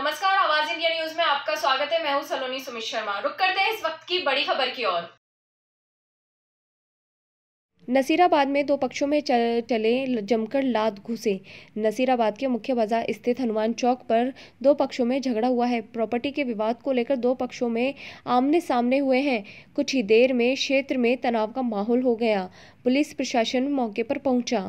नमस्कार आवाज India news में आपका स्वागत है मैं हूं सलोनी सुमित शर्मा रुक करते हैं इस वक्त की बड़ी खबर की ओर नसीराबाद में दो पक्षों में चल, चले जमकर लात घुसे नसीराबाद के मुख्य बाजार स्थित हनुमान चौक पर दो पक्षों में झगड़ा हुआ है प्रॉपर्टी के विवाद को लेकर दो पक्षों में आमने सामने हुए हैं कुछ ही देर में क्षेत्र में तनाव का माहौल हो गया पुलिस प्रशासन मौके पर पहुंचा